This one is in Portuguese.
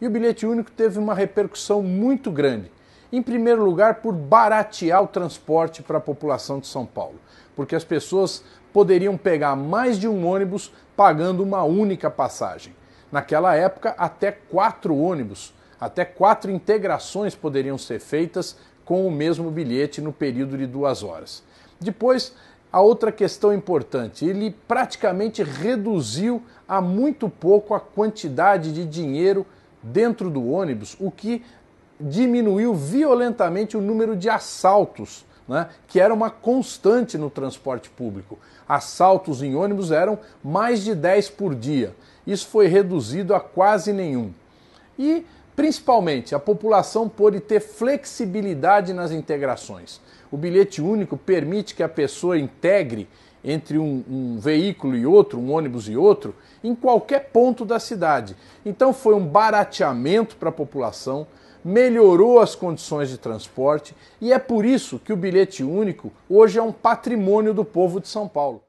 E o bilhete único teve uma repercussão muito grande. Em primeiro lugar, por baratear o transporte para a população de São Paulo, porque as pessoas poderiam pegar mais de um ônibus pagando uma única passagem. Naquela época, até quatro ônibus, até quatro integrações poderiam ser feitas com o mesmo bilhete no período de duas horas. Depois, a outra questão importante, ele praticamente reduziu a muito pouco a quantidade de dinheiro dentro do ônibus, o que diminuiu violentamente o número de assaltos, né, que era uma constante no transporte público. Assaltos em ônibus eram mais de 10 por dia. Isso foi reduzido a quase nenhum. E, principalmente, a população pôde ter flexibilidade nas integrações. O bilhete único permite que a pessoa integre entre um, um, veículo e outro, um ônibus e outro, em qualquer ponto da cidade. Então foi um barateamento para a população, melhorou as condições de transporte e é por isso que o bilhete único hoje é um patrimônio do povo de São Paulo.